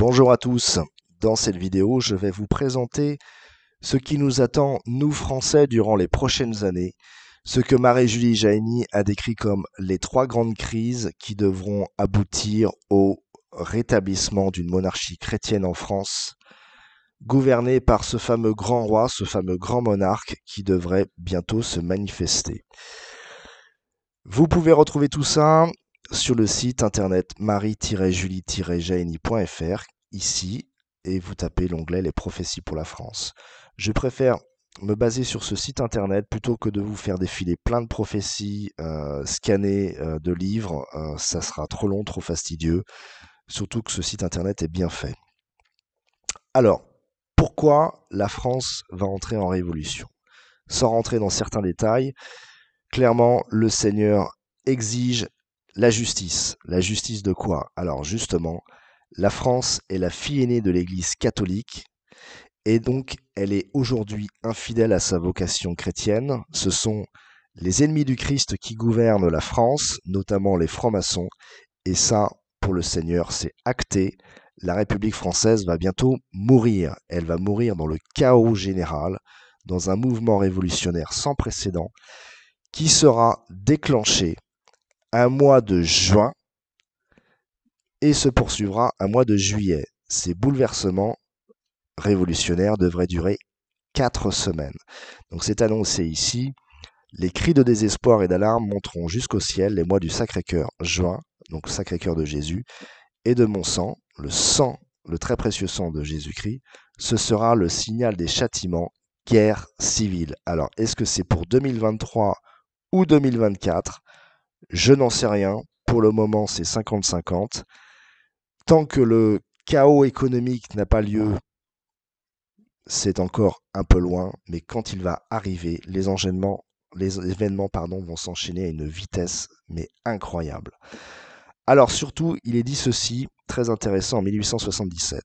Bonjour à tous, dans cette vidéo je vais vous présenter ce qui nous attend nous Français durant les prochaines années, ce que Marie-Julie Jaini a décrit comme les trois grandes crises qui devront aboutir au rétablissement d'une monarchie chrétienne en France, gouvernée par ce fameux grand roi, ce fameux grand monarque qui devrait bientôt se manifester. Vous pouvez retrouver tout ça sur le site internet marie-julie-jaini.fr, ici, et vous tapez l'onglet Les prophéties pour la France. Je préfère me baser sur ce site internet plutôt que de vous faire défiler plein de prophéties euh, scannées euh, de livres. Euh, ça sera trop long, trop fastidieux. Surtout que ce site internet est bien fait. Alors, pourquoi la France va entrer en révolution Sans rentrer dans certains détails, clairement, le Seigneur exige la justice. La justice de quoi Alors justement, la France est la fille aînée de l'Église catholique et donc elle est aujourd'hui infidèle à sa vocation chrétienne. Ce sont les ennemis du Christ qui gouvernent la France, notamment les francs-maçons, et ça, pour le Seigneur, c'est acté. La République française va bientôt mourir. Elle va mourir dans le chaos général, dans un mouvement révolutionnaire sans précédent, qui sera déclenché un mois de juin et se poursuivra un mois de juillet. Ces bouleversements révolutionnaires devraient durer quatre semaines. Donc c'est annoncé ici. Les cris de désespoir et d'alarme monteront jusqu'au ciel les mois du Sacré-Cœur juin, donc Sacré-Cœur de Jésus, et de mon sang, le sang, le très précieux sang de Jésus-Christ, ce sera le signal des châtiments, guerre civile. Alors, est-ce que c'est pour 2023 ou 2024 je n'en sais rien. Pour le moment, c'est 50-50. Tant que le chaos économique n'a pas lieu, c'est encore un peu loin, mais quand il va arriver, les enchaînements, les événements pardon, vont s'enchaîner à une vitesse mais incroyable. Alors surtout, il est dit ceci, très intéressant, en 1877.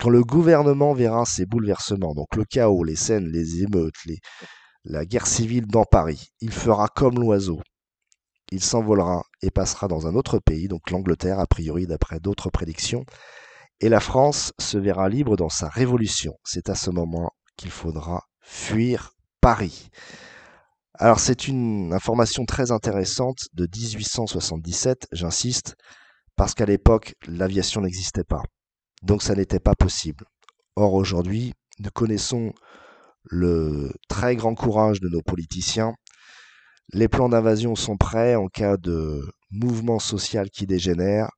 Quand le gouvernement verra ces bouleversements, donc le chaos, les scènes, les émeutes, la guerre civile dans Paris, il fera comme l'oiseau il s'envolera et passera dans un autre pays, donc l'Angleterre, a priori d'après d'autres prédictions, et la France se verra libre dans sa révolution. C'est à ce moment qu'il faudra fuir Paris. Alors c'est une information très intéressante de 1877, j'insiste, parce qu'à l'époque l'aviation n'existait pas. Donc ça n'était pas possible. Or aujourd'hui, nous connaissons le très grand courage de nos politiciens les plans d'invasion sont prêts en cas de mouvement social qui dégénère.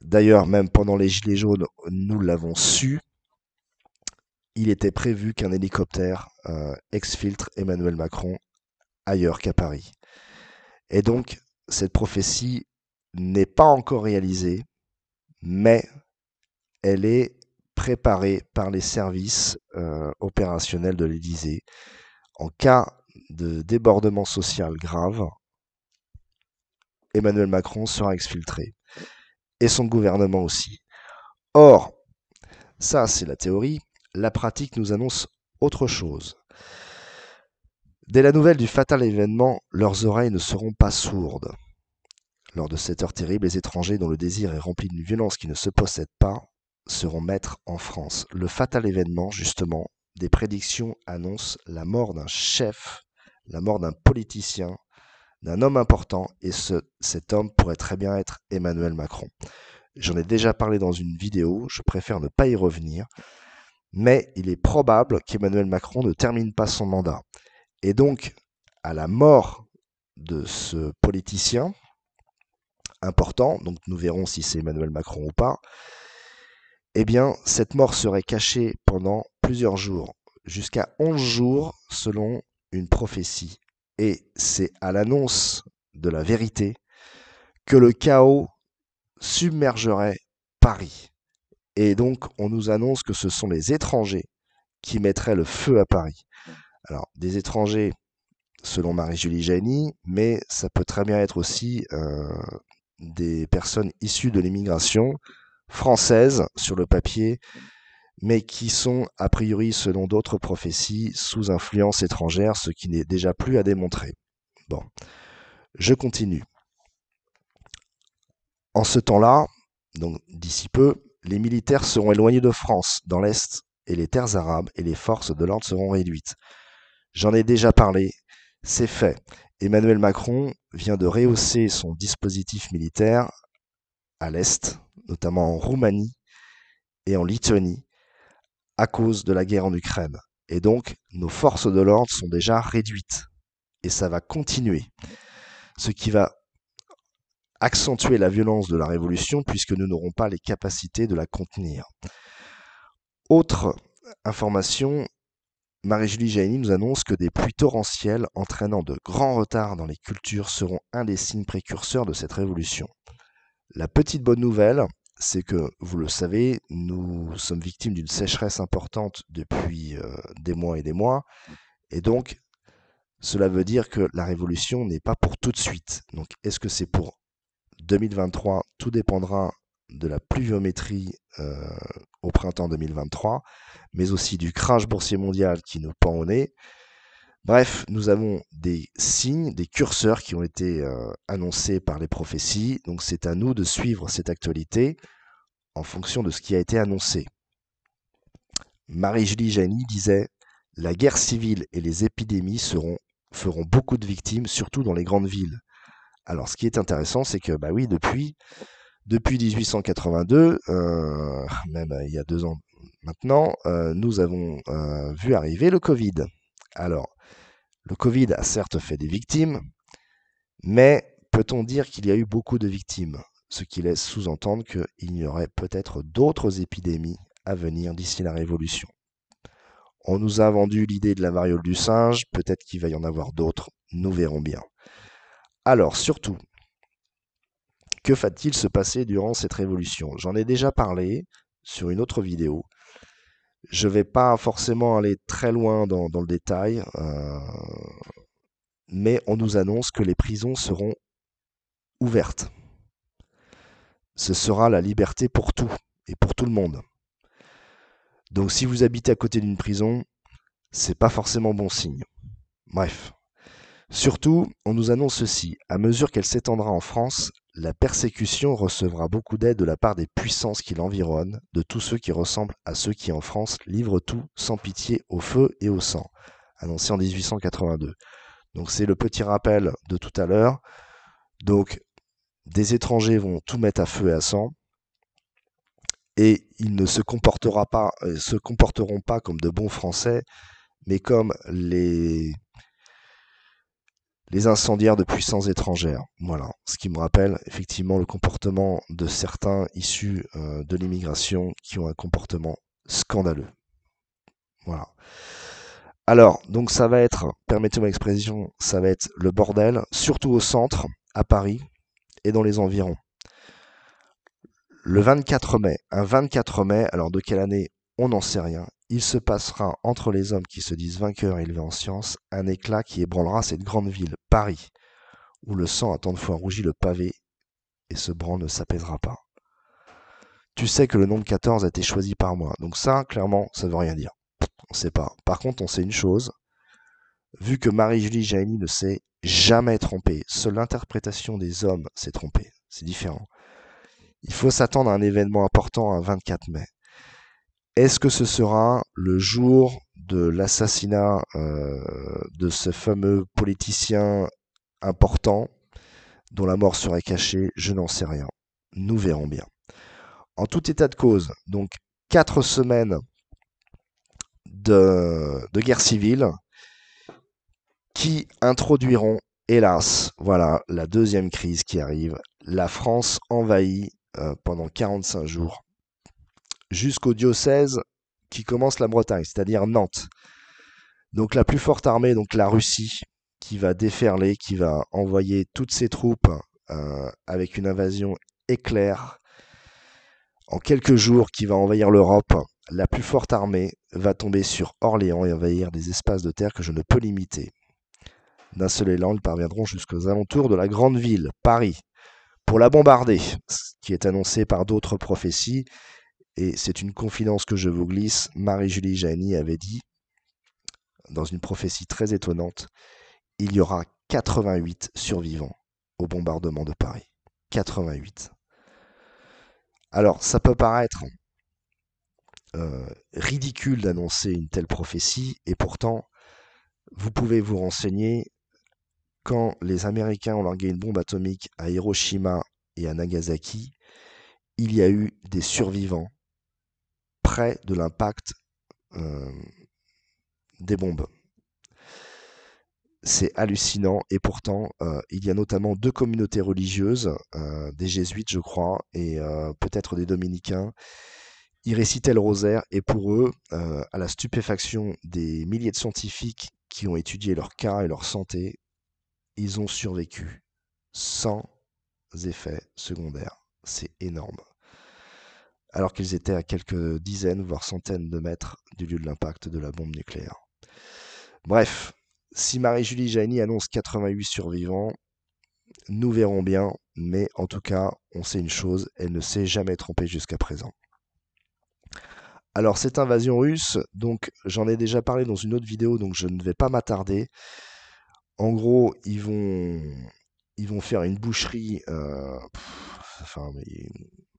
D'ailleurs, même pendant les Gilets jaunes, nous l'avons su. Il était prévu qu'un hélicoptère euh, exfiltre Emmanuel Macron ailleurs qu'à Paris. Et donc, cette prophétie n'est pas encore réalisée, mais elle est préparée par les services euh, opérationnels de l'Élysée. En cas de débordement social grave, Emmanuel Macron sera exfiltré. Et son gouvernement aussi. Or, ça c'est la théorie, la pratique nous annonce autre chose. Dès la nouvelle du fatal événement, leurs oreilles ne seront pas sourdes. Lors de cette heure terrible, les étrangers dont le désir est rempli d'une violence qui ne se possède pas seront maîtres en France. Le fatal événement, justement, des prédictions annoncent la mort d'un chef la mort d'un politicien, d'un homme important, et cet homme pourrait très bien être Emmanuel Macron. J'en ai déjà parlé dans une vidéo, je préfère ne pas y revenir, mais il est probable qu'Emmanuel Macron ne termine pas son mandat. Et donc, à la mort de ce politicien important, donc nous verrons si c'est Emmanuel Macron ou pas, eh bien, cette mort serait cachée pendant plusieurs jours, jusqu'à 11 jours selon une prophétie, et c'est à l'annonce de la vérité que le chaos submergerait Paris. Et donc on nous annonce que ce sont les étrangers qui mettraient le feu à Paris. Alors des étrangers selon Marie-Julie Jani, mais ça peut très bien être aussi euh, des personnes issues de l'immigration française sur le papier mais qui sont, a priori, selon d'autres prophéties, sous influence étrangère, ce qui n'est déjà plus à démontrer. Bon, je continue. En ce temps-là, donc d'ici peu, les militaires seront éloignés de France, dans l'Est, et les terres arabes et les forces de l'ordre seront réduites. J'en ai déjà parlé, c'est fait. Emmanuel Macron vient de rehausser son dispositif militaire à l'Est, notamment en Roumanie et en Lituanie, à cause de la guerre en Ukraine. Et donc, nos forces de l'ordre sont déjà réduites. Et ça va continuer. Ce qui va accentuer la violence de la révolution puisque nous n'aurons pas les capacités de la contenir. Autre information, Marie-Julie Jaini nous annonce que des pluies torrentielles entraînant de grands retards dans les cultures seront un des signes précurseurs de cette révolution. La petite bonne nouvelle, c'est que, vous le savez, nous sommes victimes d'une sécheresse importante depuis euh, des mois et des mois. Et donc, cela veut dire que la révolution n'est pas pour tout de suite. Donc, est-ce que c'est pour 2023 Tout dépendra de la pluviométrie euh, au printemps 2023, mais aussi du crash boursier mondial qui nous pend au nez Bref, nous avons des signes, des curseurs qui ont été euh, annoncés par les prophéties, donc c'est à nous de suivre cette actualité en fonction de ce qui a été annoncé. Marie-Julie Jani disait La guerre civile et les épidémies seront, feront beaucoup de victimes, surtout dans les grandes villes. Alors, ce qui est intéressant, c'est que, bah oui, depuis, depuis 1882, euh, même euh, il y a deux ans maintenant, nous avons vu arriver le Covid. Alors, le Covid a certes fait des victimes, mais peut-on dire qu'il y a eu beaucoup de victimes Ce qui laisse sous-entendre qu'il y aurait peut-être d'autres épidémies à venir d'ici la Révolution. On nous a vendu l'idée de la variole du singe, peut-être qu'il va y en avoir d'autres, nous verrons bien. Alors surtout, que va-t-il se passer durant cette révolution J'en ai déjà parlé sur une autre vidéo, je ne vais pas forcément aller très loin dans, le détail, euh, mais on nous annonce que les prisons seront ouvertes. Ce sera la liberté pour tout et pour tout le monde. Donc si vous habitez à côté d'une prison, c'est pas forcément bon signe. Bref. Surtout, on nous annonce ceci, à mesure qu'elle s'étendra en France, la persécution recevra beaucoup d'aide de la part des puissances qui l'environnent, de tous ceux qui ressemblent à ceux qui en France livrent tout sans pitié au feu et au sang, annoncé en 1882. Donc c'est le petit rappel de tout à l'heure. Donc des étrangers vont tout mettre à feu et à sang, et ils ne se, pas, euh, se comporteront pas comme de bons Français, mais comme les les incendiaires de puissances étrangères. Voilà, ce qui me rappelle effectivement le comportement de certains issus euh, de l'immigration qui ont un comportement scandaleux. Voilà. Alors, donc ça va être, permettez-moi l'expression, ça va être le bordel, surtout au centre, à Paris et dans les environs. Le 24 mai, un 24 mai, alors de quelle année, on n'en sait rien, il se passera entre les hommes qui se disent vainqueurs et élevés en science un éclat qui ébranlera cette grande ville, Paris, où le sang a tant de fois rougi le pavé, et ce branle ne s'apaisera pas. Tu sais que le nombre 14 a été choisi par moi, donc ça, clairement, ça ne veut rien dire. On ne sait pas. Par contre, on sait une chose. Vu que Marie-Julie Jaini ne s'est jamais trompée, seule l'interprétation des hommes s'est trompée. C'est différent. Il faut s'attendre à un événement important un 24 mai. Est-ce que ce sera le jour de l'assassinat euh, de ce fameux politicien important dont la mort serait cachée Je n'en sais rien. Nous verrons bien. En tout état de cause, donc quatre semaines de, guerre civile qui introduiront, hélas, voilà, la deuxième crise qui arrive. La France envahie euh, pendant 45 jours jusqu'au diocèse qui commence la Bretagne, c'est-à-dire Nantes. Donc la plus forte armée, donc la Russie, qui va déferler, qui va envoyer toutes ses troupes euh, avec une invasion éclair en quelques jours, qui va envahir l'Europe. La plus forte armée va tomber sur Orléans et envahir des espaces de terre que je ne peux limiter. D'un seul élan, ils parviendront jusqu'aux alentours de la grande ville, Paris, pour la bombarder, ce qui est annoncé par d'autres prophéties, et c'est une confidence que je vous glisse. Marie-Julie Jani avait dit, dans une prophétie très étonnante, il y aura 88 survivants au bombardement de Paris. 88. Alors, ça peut paraître euh, ridicule d'annoncer une telle prophétie, et pourtant, vous pouvez vous renseigner. Quand les Américains ont largué une bombe atomique à Hiroshima et à Nagasaki, il y a eu des survivants de l'impact euh, des bombes. C'est hallucinant et pourtant euh, il y a notamment deux communautés religieuses, euh, des jésuites je crois et peut-être des dominicains. Ils récitaient le rosaire et pour eux, à la stupéfaction des milliers de scientifiques qui ont étudié leur cas et leur santé, ils ont survécu sans effets secondaires. C'est énorme alors qu'ils étaient à quelques dizaines, voire centaines de mètres du lieu de l'impact de la bombe nucléaire. Bref, si Marie-Julie Jaini annonce 88 survivants, nous verrons bien, mais en tout cas, on sait une chose, elle ne s'est jamais trompée jusqu'à présent. Alors cette invasion russe, donc j'en ai déjà parlé dans une autre vidéo, donc je ne vais pas m'attarder. En gros, ils vont, ils vont faire une boucherie. Euh, enfin, mais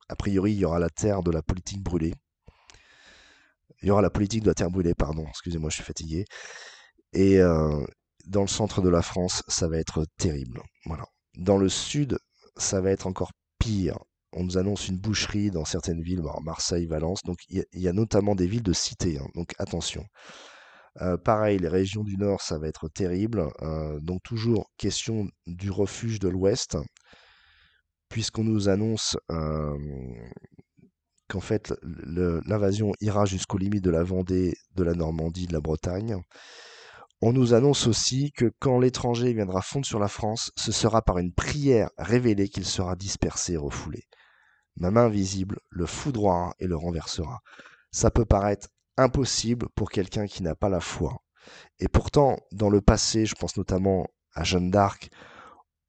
a priori, il y aura la terre de la politique brûlée. Il y aura la politique de la terre brûlée, pardon. Excusez-moi, je suis fatigué. Et euh, dans le centre de la France, ça va être terrible. Voilà. Dans le sud, ça va être encore pire. On nous annonce une boucherie dans certaines villes, Marseille, Valence. Donc, il y, a notamment des villes de cité. Hein. donc, attention. Euh, pareil, les régions du Nord, ça va être terrible. Euh, donc toujours question du refuge de l'Ouest, puisqu'on nous annonce qu'en fait l'invasion ira jusqu'aux limites de la Vendée, de la Normandie, de la Bretagne. On nous annonce aussi que quand l'étranger viendra fondre sur la France, ce sera par une prière révélée qu'il sera dispersé et refoulé. Ma main visible le foudroiera et le renversera. Ça peut paraître impossible pour quelqu'un qui n'a pas la foi. Et pourtant, dans le passé, je pense notamment à Jeanne d'Arc,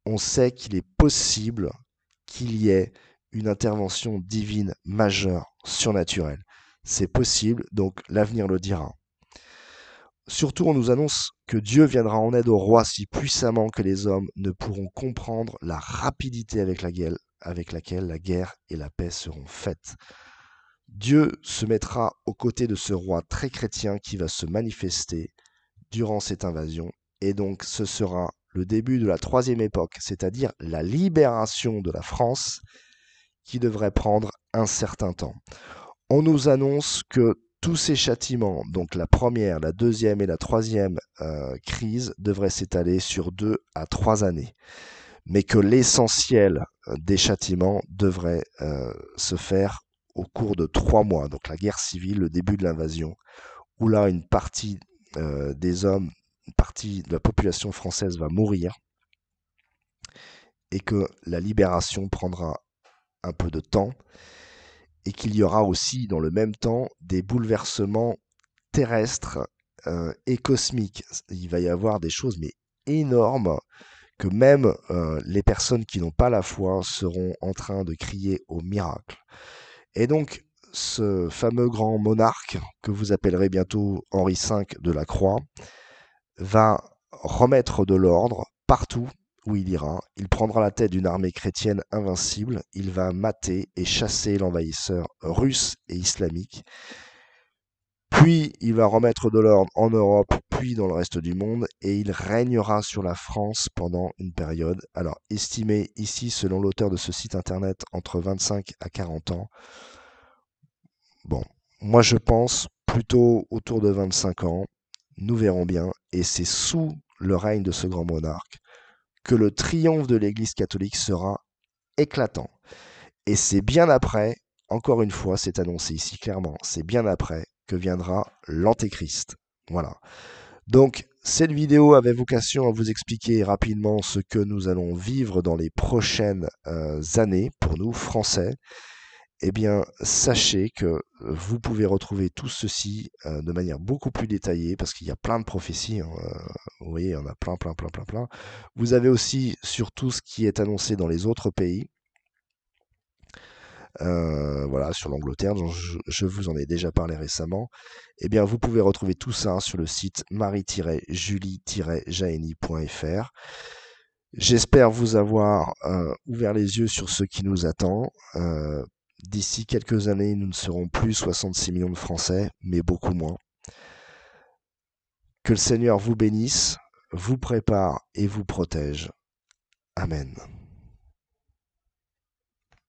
on sait qu'il est possible qu'il y ait une intervention divine majeure, surnaturelle. C'est possible, donc l'avenir le dira. Surtout, on nous annonce que Dieu viendra en aide au roi si puissamment que les hommes ne pourront comprendre la rapidité avec laquelle, avec laquelle la guerre et la paix seront faites. Dieu se mettra aux côtés de ce roi très chrétien qui va se manifester durant cette invasion, et donc ce sera le début de la troisième époque, c'est-à-dire la libération de la France, qui devrait prendre un certain temps. On nous annonce que tous ces châtiments, donc la première, la deuxième et la troisième euh, crise, devraient s'étaler sur deux à trois années, mais que l'essentiel euh, des châtiments devrait euh, se faire au cours de trois mois, donc la guerre civile, le début de l'invasion, où là une partie des hommes partie de la population française va mourir et que la libération prendra un peu de temps et qu'il y aura aussi dans le même temps des bouleversements terrestres euh, et cosmiques. Il va y avoir des choses mais énormes que même euh, les personnes qui n'ont pas la foi seront en train de crier au miracle. Et donc ce fameux grand monarque que vous appellerez bientôt Henri V de la Croix, va remettre de l'ordre partout où il ira. Il prendra la tête d'une armée chrétienne invincible. Il va mater et chasser l'envahisseur russe et islamique. Puis il va remettre de l'ordre en Europe, puis dans le reste du monde, et il régnera sur la France pendant une période, alors estimée ici selon l'auteur de ce site internet entre 25 à 40 ans. Bon, moi je pense plutôt autour de 25 ans, nous verrons bien, et c'est sous le règne de ce grand monarque que le triomphe de l'Église catholique sera éclatant. Et c'est bien après, encore une fois, c'est annoncé ici clairement, c'est bien après que viendra l'Antéchrist. Voilà. Donc, cette vidéo avait vocation à vous expliquer rapidement ce que nous allons vivre dans les prochaines euh, années pour nous, Français eh bien, sachez que euh, vous pouvez retrouver tout ceci euh, de manière beaucoup plus détaillée parce qu'il y a plein de prophéties. Hein, euh, vous voyez, il y en a plein, plein, plein, plein, plein. Vous avez aussi sur tout ce qui est annoncé dans les autres pays. voilà, sur l'Angleterre, je, vous en ai déjà parlé récemment. Eh bien, vous pouvez retrouver tout ça sur le site marie-julie-jaeni.fr. J'espère vous avoir ouvert les yeux sur ce qui nous attend. D'ici quelques années, nous ne serons plus 66 millions de Français, mais beaucoup moins. Que le Seigneur vous bénisse, vous prépare et vous protège. Amen.